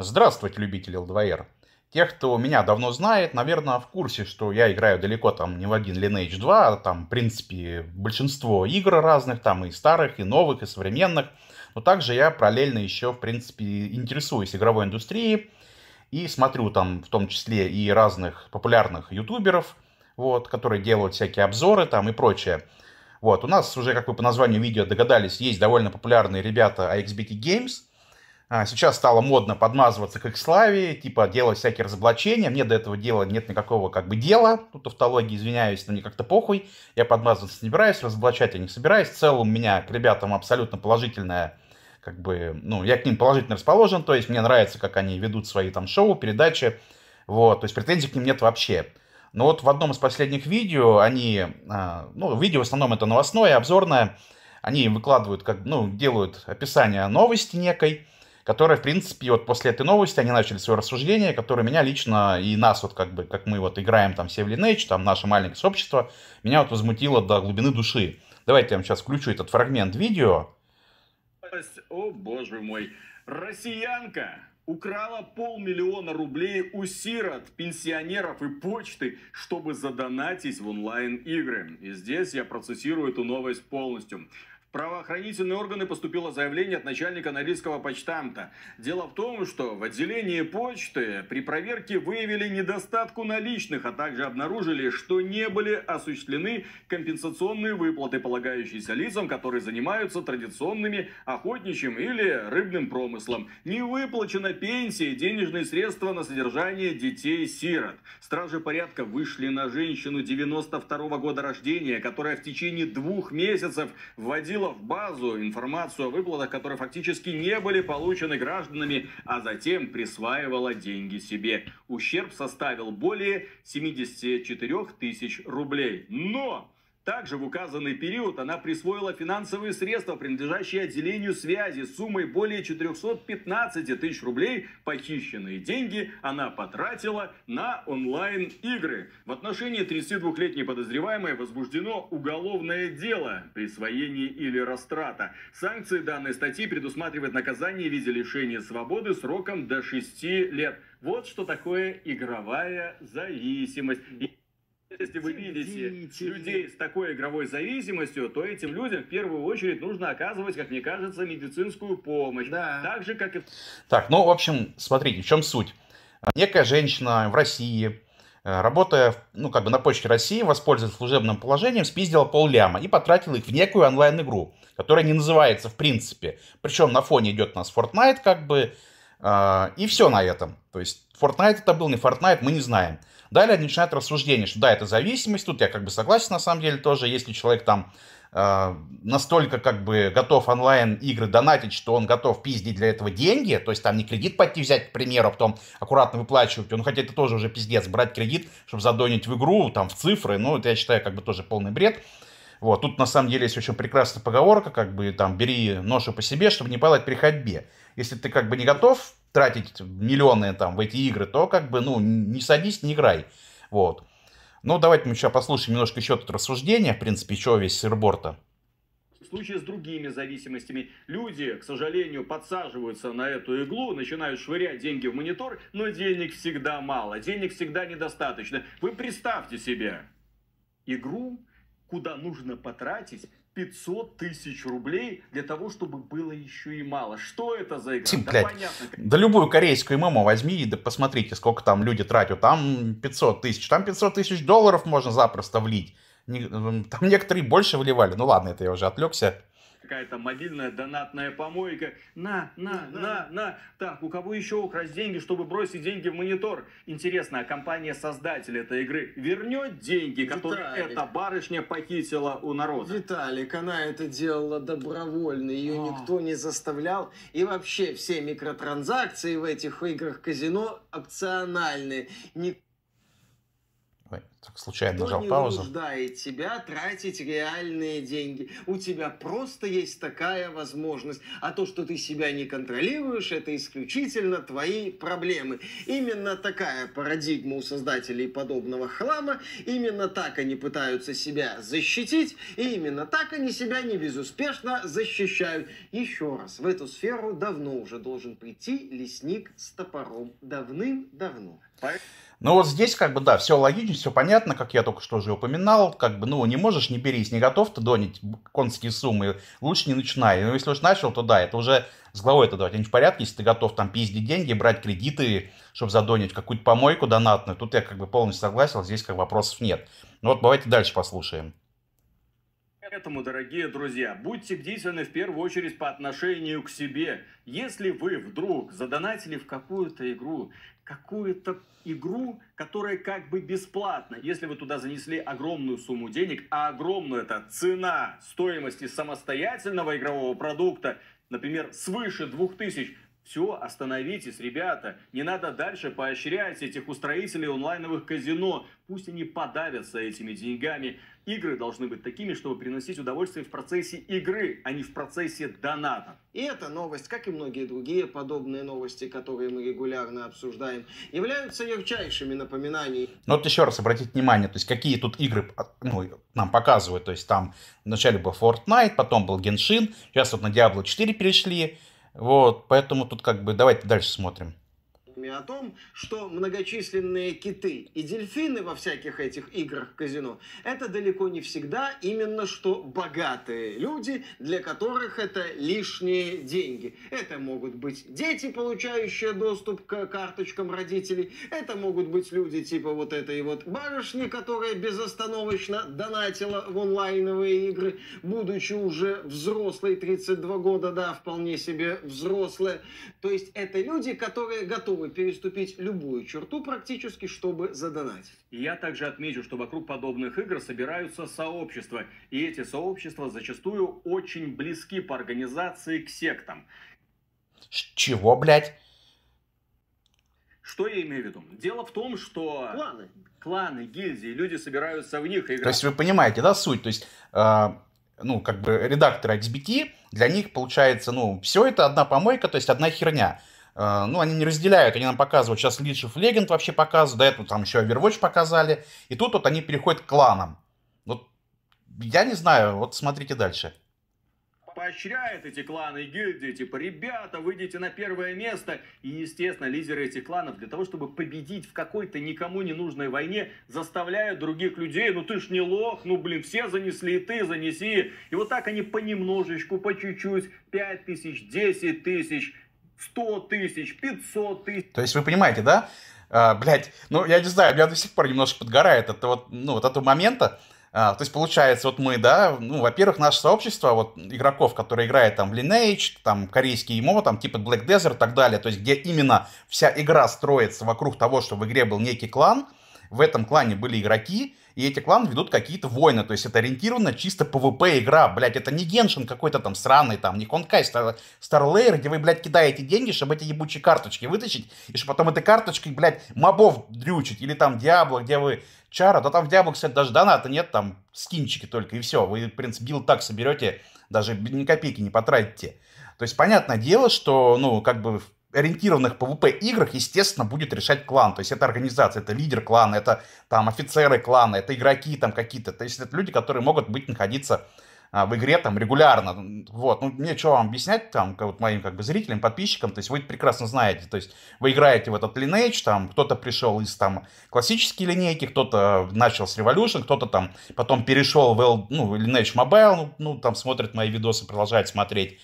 Здравствуйте, любители LDVR. Те, кто меня давно знает, наверное, в курсе, что я играю далеко там не в один Lineage 2, а там, в принципе, большинство игр разных, там и старых, и новых, и современных. Но также я параллельно еще, в принципе, интересуюсь игровой индустрией и смотрю там в том числе и разных популярных ютуберов, вот, которые делают всякие обзоры там и прочее. Вот, у нас уже, как вы по названию видео догадались, есть довольно популярные ребята AXBT Games, а, сейчас стало модно подмазываться к их славе, типа делать всякие разоблачения. Мне до этого дела нет никакого как бы дела. Тут тавтология, извиняюсь, но мне как-то похуй. Я подмазываться не собираюсь, разоблачать я не собираюсь. В целом у меня к ребятам абсолютно положительная как бы, ну, я к ним положительно расположен, то есть мне нравится, как они ведут свои там шоу, передачи, вот, то есть претензий к ним нет вообще. Но вот в одном из последних видео они, а, ну, видео в основном это новостное, обзорное, они выкладывают, как, ну, делают описание новости некой, которые, в принципе, вот после этой новости они начали свое рассуждение, которое меня лично и нас, вот как бы, как мы вот играем там все в Lineage, там наше маленькое сообщество, меня вот возмутило до глубины души. Давайте я вам сейчас включу этот фрагмент видео. О боже мой, россиянка украла полмиллиона рублей у сирот, пенсионеров и почты, чтобы задонатить в онлайн-игры. И здесь я процессирую эту новость полностью правоохранительные органы поступило заявление от начальника Норильского почтамта. Дело в том, что в отделении почты при проверке выявили недостатку наличных, а также обнаружили, что не были осуществлены компенсационные выплаты, полагающиеся лицам, которые занимаются традиционными охотничьим или рыбным промыслом. Не выплачена пенсия и денежные средства на содержание детей-сирот. Стражи порядка вышли на женщину 92 -го года рождения, которая в течение двух месяцев вводила поступила в базу информацию о выплатах, которые фактически не были получены гражданами, а затем присваивала деньги себе. Ущерб составил более 74 тысяч рублей. Но также в указанный период она присвоила финансовые средства, принадлежащие отделению связи, суммой более 415 тысяч рублей. Похищенные деньги она потратила на онлайн-игры. В отношении 32-летней подозреваемой возбуждено уголовное дело присвоение или растрата. Санкции данной статьи предусматривают наказание в виде лишения свободы сроком до 6 лет. Вот что такое игровая зависимость. Если вы видите людей с такой игровой зависимостью, то этим людям в первую очередь нужно оказывать, как мне кажется, медицинскую помощь. Да. Так же, как и... Так, ну, в общем, смотрите, в чем суть. Некая женщина в России, э, работая, ну, как бы на почте России, воспользовалась служебным положением, спиздила полляма и потратила их в некую онлайн-игру, которая не называется в принципе. Причем на фоне идет у нас Fortnite, как бы, а, и все на этом. То есть Fortnite это был, не Fortnite, мы не знаем. Далее начинает рассуждение, что да, это зависимость, тут я как бы согласен на самом деле тоже, если человек там а, настолько как бы готов онлайн игры донатить, что он готов пиздить для этого деньги, то есть там не кредит пойти взять, к примеру, а потом аккуратно выплачивать, ну хотя это тоже уже пиздец, брать кредит, чтобы задонить в игру, там в цифры, ну это я считаю как бы тоже полный бред, вот, тут на самом деле есть очень прекрасная поговорка, как бы там, бери ношу по себе, чтобы не падать при ходьбе. Если ты как бы не готов тратить миллионы там в эти игры, то как бы, ну, не садись, не играй. Вот. Ну, давайте мы сейчас послушаем немножко еще тут рассуждения, в принципе, еще весь сырборта. В случае с другими зависимостями люди, к сожалению, подсаживаются на эту иглу, начинают швырять деньги в монитор, но денег всегда мало, денег всегда недостаточно. Вы представьте себе, игру куда нужно потратить 500 тысяч рублей для того, чтобы было еще и мало. Что это за игра? Тим, да, блядь, понятно. да любую корейскую ММО возьми и да посмотрите, сколько там люди тратят. Там 500 тысяч, там 500 тысяч долларов можно запросто влить. Там некоторые больше вливали. Ну ладно, это я уже отвлекся какая-то мобильная донатная помойка. На, на, на, на, на. Так, у кого еще украсть деньги, чтобы бросить деньги в монитор? Интересно, а компания-создатель этой игры вернет деньги, Виталик. которые эта барышня похитила у народа? Виталик, она это делала добровольно, ее О. никто не заставлял. И вообще все микротранзакции в этих играх казино опциональные. Ни... Ой, случайно нажал не паузу. вынуждает тебя тратить реальные деньги. У тебя просто есть такая возможность. А то, что ты себя не контролируешь, это исключительно твои проблемы. Именно такая парадигма у создателей подобного хлама. Именно так они пытаются себя защитить. И именно так они себя не безуспешно защищают. Еще раз, в эту сферу давно уже должен прийти лесник с топором. Давным-давно. Ну вот здесь как бы да, все логично, все понятно понятно, как я только что уже упоминал, как бы, ну, не можешь, не берись, не готов ты донить конские суммы, лучше не начинай. Ну, если уж начал, то да, это уже с головой это давать. Они в порядке, если ты готов там пиздить деньги, брать кредиты, чтобы задонить какую-то помойку донатную. Тут я как бы полностью согласен, здесь как вопросов нет. Ну вот давайте дальше послушаем. Поэтому, дорогие друзья, будьте бдительны в первую очередь по отношению к себе. Если вы вдруг задонатили в какую-то игру, какую-то игру, которая как бы бесплатна. Если вы туда занесли огромную сумму денег, а огромную это цена стоимости самостоятельного игрового продукта, например, свыше 2000 все, остановитесь, ребята. Не надо дальше поощрять этих устроителей онлайновых казино. Пусть они подавятся этими деньгами. Игры должны быть такими, чтобы приносить удовольствие в процессе игры, а не в процессе доната. И эта новость, как и многие другие подобные новости, которые мы регулярно обсуждаем, являются ярчайшими напоминаниями. Ну вот еще раз обратите внимание, то есть какие тут игры ну, нам показывают. То есть там вначале был Fortnite, потом был Genshin, сейчас вот на Diablo 4 перешли. Вот, поэтому тут как бы давайте дальше смотрим о том, что многочисленные киты и дельфины во всяких этих играх казино – это далеко не всегда именно что богатые люди, для которых это лишние деньги. Это могут быть дети, получающие доступ к карточкам родителей, это могут быть люди типа вот этой вот барышни, которая безостановочно донатила в онлайновые игры, будучи уже взрослой 32 года, да, вполне себе взрослая. То есть это люди, которые готовы переступить любую черту практически, чтобы задонать. Я также отмечу, что вокруг подобных игр собираются сообщества. И эти сообщества зачастую очень близки по организации к сектам. Чего, блядь? Что я имею в виду? Дело в том, что кланы, кланы гильдии, люди собираются в них играть. То есть вы понимаете, да, суть? То есть, э, ну, как бы редакторы XBT, для них получается, ну, все это одна помойка, то есть одна херня. Э, ну, они не разделяют, они нам показывают, сейчас Лидшиф Легенд вообще показывают, до этого там еще Overwatch показали, и тут вот они переходят к кланам. Вот я не знаю, вот смотрите дальше. Поощряет эти кланы и гильдии, типа, ребята, выйдите на первое место. И, естественно, лидеры этих кланов для того, чтобы победить в какой-то никому не нужной войне, заставляют других людей, ну ты ж не лох, ну блин, все занесли, и ты занеси. И вот так они понемножечку, по чуть-чуть, 5 тысяч, 10 тысяч, 100 тысяч, 500 тысяч. То есть вы понимаете, да? А, блять, ну я не знаю, меня до сих пор немножко подгорает от вот, ну, вот этого момента. А, то есть получается, вот мы, да, ну, во-первых, наше сообщество, вот игроков, которые играют там в Lineage, там корейские ему, там типа Black Desert и так далее, то есть где именно вся игра строится вокруг того, что в игре был некий клан, в этом клане были игроки, и эти кланы ведут какие-то войны. То есть это ориентировано чисто ПВП игра, блядь, это не Геншин какой-то там сраный, там, не Конкай, Стар, Старлейер, где вы, блядь, кидаете деньги, чтобы эти ебучие карточки вытащить, и чтобы потом этой карточкой, блядь, мобов дрючить, или там Диабло, где вы Чара, да там в Диабло, кстати, даже доната нет, там скинчики только, и все, вы, в принципе, билд так соберете, даже ни копейки не потратите. То есть, понятное дело, что, ну, как бы, ориентированных PvP играх, естественно, будет решать клан. То есть это организация, это лидер клана, это там офицеры клана, это игроки там какие-то. То есть это люди, которые могут быть находиться а, в игре там регулярно. Вот, ну мне что вам объяснять там как, вот моим как бы зрителям, подписчикам, то есть вы это прекрасно знаете. То есть вы играете в этот Lineage, там кто-то пришел из там классической линейки, кто-то э, начал с Revolution, кто-то там потом перешел в L, ну, Lineage Mobile, ну, ну там смотрит мои видосы, продолжает смотреть.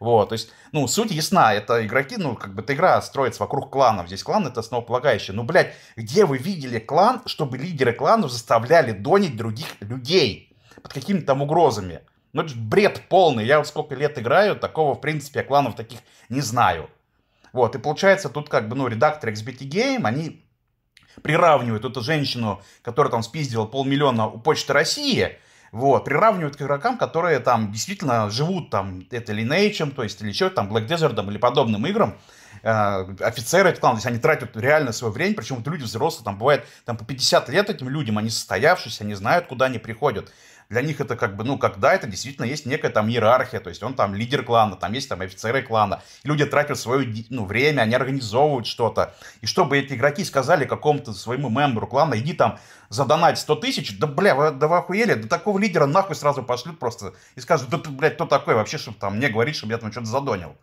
Вот, то есть, ну, суть ясна, это игроки, ну, как бы эта игра строится вокруг кланов, здесь клан это основополагающее. Ну, блядь, где вы видели клан, чтобы лидеры кланов заставляли донить других людей под какими-то там угрозами? Ну, это же бред полный, я вот сколько лет играю, такого, в принципе, я кланов таких не знаю. Вот, и получается, тут как бы, ну, редактор XBT Game, они приравнивают эту женщину, которая там спиздила полмиллиона у Почты России, вот, приравнивают к игрокам, которые там действительно живут там это Lineage, то есть или еще там Black Desert или подобным играм. Э, офицеры этого клана. То есть они тратят реально свое время, причем это люди взрослые, там бывает там по 50 лет этим людям, они состоявшиеся, они знают, куда они приходят для них это как бы, ну, когда это действительно есть некая там иерархия, то есть он там лидер клана, там есть там офицеры клана, и люди тратят свое ну, время, они организовывают что-то, и чтобы эти игроки сказали какому-то своему мембру клана, иди там задонать 100 тысяч, да, бля, вы, да вы охуели, да такого лидера нахуй сразу пошлют просто и скажут, да ты, блядь, кто такой вообще, чтобы там мне говорить, чтобы я там что-то задонил.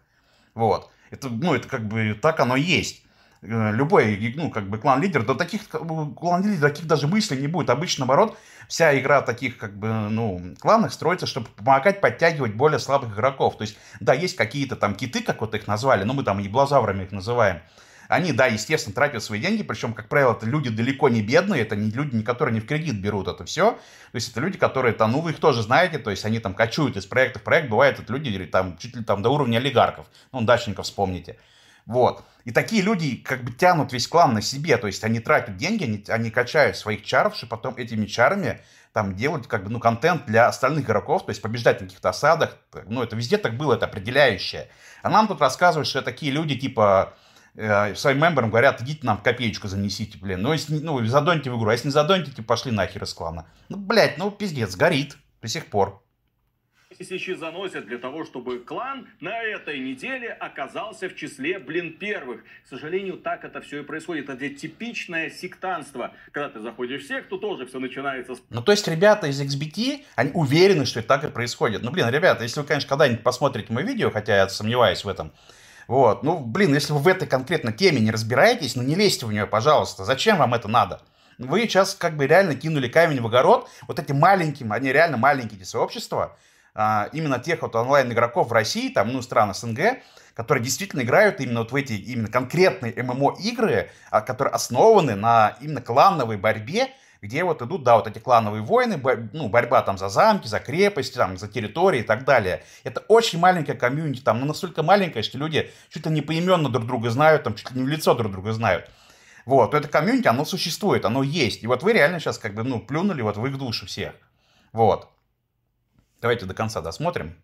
Вот. Это, ну, это как бы так оно есть. Э, любой, ну, как бы клан-лидер, до таких э, клан-лидеров таких даже мыслей не будет. Обычно, наоборот, вся игра таких, как бы, ну, кланах строится, чтобы помогать подтягивать более слабых игроков. То есть, да, есть какие-то там киты, как вот их назвали, но ну, мы там и блазаврами их называем. Они, да, естественно, тратят свои деньги, причем, как правило, это люди далеко не бедные, это не люди, которые не в кредит берут это все. То есть это люди, которые там, ну, вы их тоже знаете, то есть они там кочуют из проекта в проект, бывает, это люди или там чуть ли там до уровня олигархов, ну, дачников вспомните. Вот. И такие люди как бы тянут весь клан на себе, то есть они тратят деньги, они, они качают своих чаров, чтобы потом этими чарами там делают как бы, ну, контент для остальных игроков, то есть побеждать на каких-то осадах, ну, это везде так было, это определяющее. А нам тут рассказывают, что такие люди типа Э, своим мемберам говорят, идите нам копеечку занесите, блин. Ну, если, ну, задоньте в игру. А если не задоньте, типа пошли нахер из клана. Ну, блядь, ну, пиздец, горит до сих пор тысячи заносят для того, чтобы клан на этой неделе оказался в числе, блин, первых. К сожалению, так это все и происходит. Это типичное сектанство. Когда ты заходишь в секту, тоже все начинается с... Ну, то есть ребята из XBT, они уверены, что это так и происходит. Ну, блин, ребята, если вы, конечно, когда-нибудь посмотрите мое видео, хотя я сомневаюсь в этом, вот. Ну, блин, если вы в этой конкретно теме не разбираетесь, ну не лезьте в нее, пожалуйста. Зачем вам это надо? Вы сейчас как бы реально кинули камень в огород вот эти маленькие, они реально маленькие эти сообщества, а, именно тех вот онлайн-игроков в России, там, ну, стран СНГ, которые действительно играют именно вот в эти именно конкретные ММО-игры, а, которые основаны на именно клановой борьбе, где вот идут, да, вот эти клановые войны, ну, борьба там за замки, за крепости, там, за территории и так далее. Это очень маленькая комьюнити, там, ну, настолько маленькая, что люди чуть ли не поименно друг друга знают, там, чуть ли не в лицо друг друга знают. Вот, это комьюнити, оно существует, оно есть. И вот вы реально сейчас как бы, ну, плюнули вот в их души всех. Вот. Давайте до конца досмотрим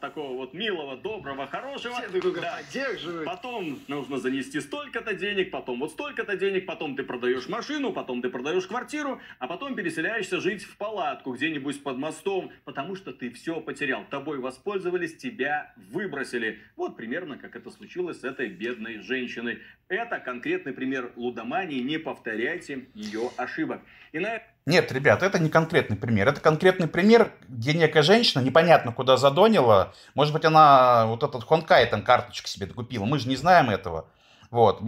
такого вот милого, доброго, хорошего. Все друг друга да. поддерживают. Потом нужно занести столько-то денег, потом вот столько-то денег, потом ты продаешь машину, потом ты продаешь квартиру, а потом переселяешься жить в палатку где-нибудь под мостом, потому что ты все потерял. Тобой воспользовались, тебя выбросили. Вот примерно как это случилось с этой бедной женщиной. Это конкретный пример лудомании. Не повторяйте ее ошибок. И на нет, ребят, это не конкретный пример. Это конкретный пример, где некая женщина непонятно куда задонила. Может быть, она вот этот Хонкай там карточку себе купила. Мы же не знаем этого. Вот.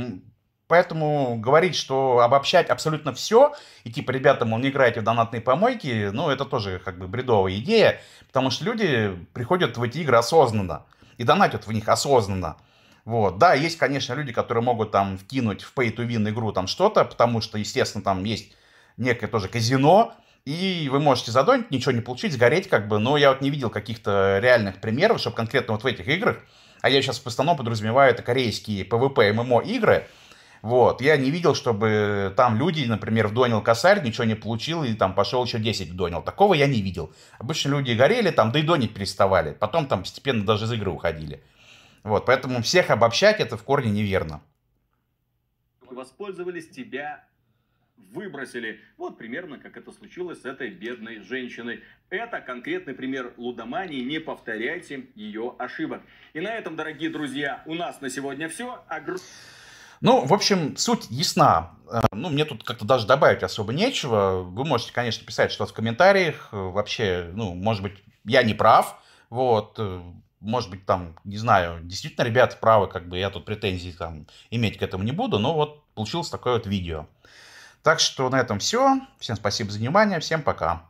Поэтому говорить, что обобщать абсолютно все, и типа, ребята, мол, не играйте в донатные помойки, ну, это тоже как бы бредовая идея, потому что люди приходят в эти игры осознанно и донатят в них осознанно. Вот. Да, есть, конечно, люди, которые могут там вкинуть в pay to win игру там что-то, потому что, естественно, там есть некое тоже казино, и вы можете задонить, ничего не получить, сгореть как бы, но я вот не видел каких-то реальных примеров, чтобы конкретно вот в этих играх, а я сейчас в основном подразумеваю это корейские PvP, ММО эм эм игры, вот, я не видел, чтобы там люди, например, вдонил косарь, ничего не получил, и там пошел еще 10 вдонил. Такого я не видел. Обычно люди горели там, да и донить переставали. Потом там постепенно даже из игры уходили. Вот, поэтому всех обобщать это в корне неверно. Воспользовались тебя выбросили. Вот примерно как это случилось с этой бедной женщиной. Это конкретный пример лудомании. Не повторяйте ее ошибок. И на этом, дорогие друзья, у нас на сегодня все. Огр... Ну, в общем, суть ясна. Э, ну, мне тут как-то даже добавить особо нечего. Вы можете, конечно, писать что-то в комментариях. Э, вообще, ну, может быть, я не прав. Вот, э, может быть, там, не знаю, действительно ребята правы, как бы я тут претензий там иметь к этому не буду, но вот получилось такое вот видео. Так что на этом все. Всем спасибо за внимание. Всем пока.